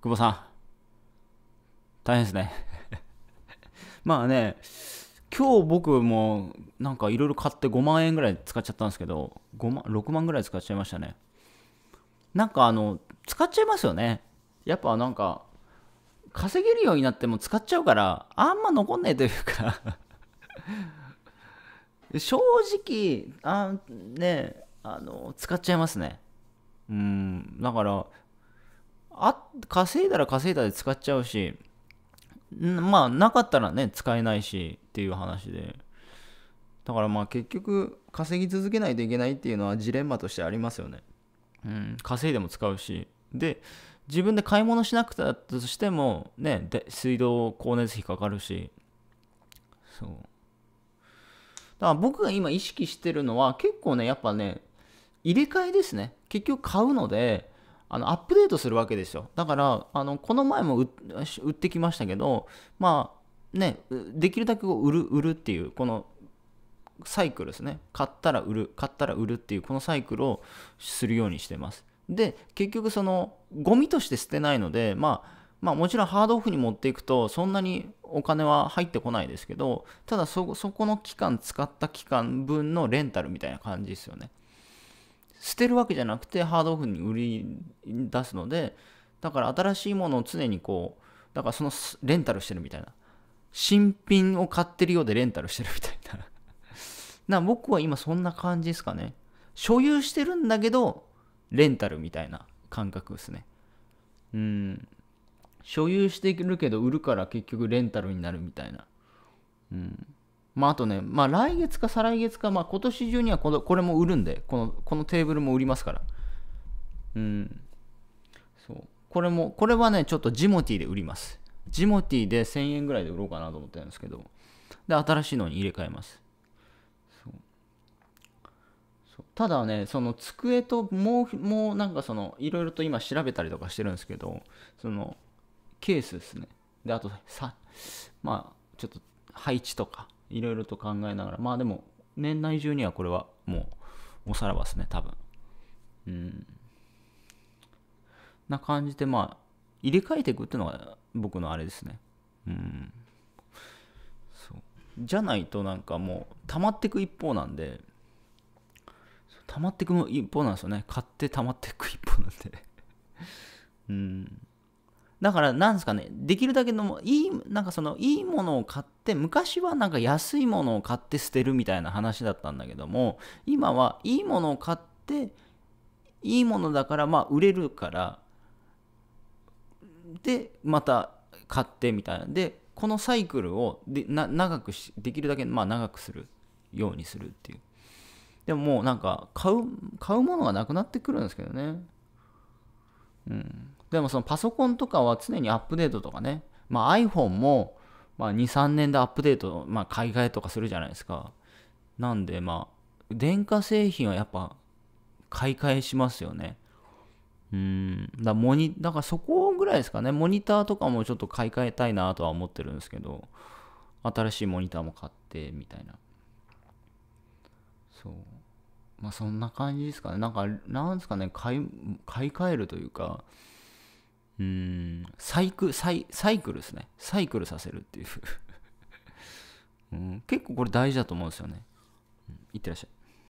久保さん、大変ですね まあね、今日僕もなんかいろいろ買って5万円ぐらい使っちゃったんですけど、5万、6万ぐらい使っちゃいましたね。なんかあの、使っちゃいますよね。やっぱなんか、稼げるようになっても使っちゃうから、あんま残んないというか 正直、あね、あの、使っちゃいますね。うん、だから、あ稼いだら稼いだで使っちゃうしまあなかったらね使えないしっていう話でだからまあ結局稼ぎ続けないといけないっていうのはジレンマとしてありますよねうん稼いでも使うしで自分で買い物しなくたとしてもねで水道光熱費かかるしそうだから僕が今意識してるのは結構ねやっぱね入れ替えですね結局買うのであのアップデートするわけですよだからあのこの前も売ってきましたけどまあねできるだけ売る売るっていうこのサイクルですね買ったら売る買ったら売るっていうこのサイクルをするようにしてますで結局そのゴミとして捨てないのでまあまあもちろんハードオフに持っていくとそんなにお金は入ってこないですけどただそこの期間使った期間分のレンタルみたいな感じですよね。捨てるわけじゃなくてハードオフに売り出すのでだから新しいものを常にこうだからそのレンタルしてるみたいな新品を買ってるようでレンタルしてるみたいな な僕は今そんな感じですかね所有してるんだけどレンタルみたいな感覚ですねうん所有してるけど売るから結局レンタルになるみたいなうんまあ、あとね、まあ、来月か再来月か、まあ、今年中にはこのこれも売るんでこの、このテーブルも売りますから。うん。そう。これも、これはね、ちょっとジモティーで売ります。ジモティーで1000円ぐらいで売ろうかなと思ってるんですけど、で、新しいのに入れ替えます。ただねその机ともうもうなんかそのいろいろと今調べたりとかしてるんですけどそのケースですねであとさまあちょっと配置とかいろいろと考えながら、まあでも、年内中にはこれはもう、おさらばですね、多分。うん。な感じで、まあ、入れ替えていくっていうのが僕のあれですね。うん。そう。じゃないとなんかもう、溜まっていく一方なんで、溜まっていく一方なんですよね。買って溜まっていく一方なんでうん。だから、なんですかね、できるだけの、いい、なんかその、いいものを買って、昔はなんか安いものを買って捨てるみたいな話だったんだけども、今はいいものを買って、いいものだから、まあ、売れるから、で、また買ってみたいな。で、このサイクルをでな長くし、できるだけ、まあ、長くするようにするっていう。でももうなんか、買う、買うものがなくなってくるんですけどね。うん。でもそのパソコンとかは常にアップデートとかね、まあ、iPhone もまあ2、3年でアップデート、まあ、買い替えとかするじゃないですか。なんで、まあ、電化製品はやっぱ買い替えしますよね。うん、だモニ、だからそこぐらいですかね。モニターとかもちょっと買い替えたいなとは思ってるんですけど、新しいモニターも買ってみたいな。そう。まあそんな感じですかね。なんか、なんですかね、買い、買い替えるというか、うん、サイク、サイ、サイクルですね。サイクルさせるっていううん、結構これ大事だと思うんですよね。いってらっしゃい。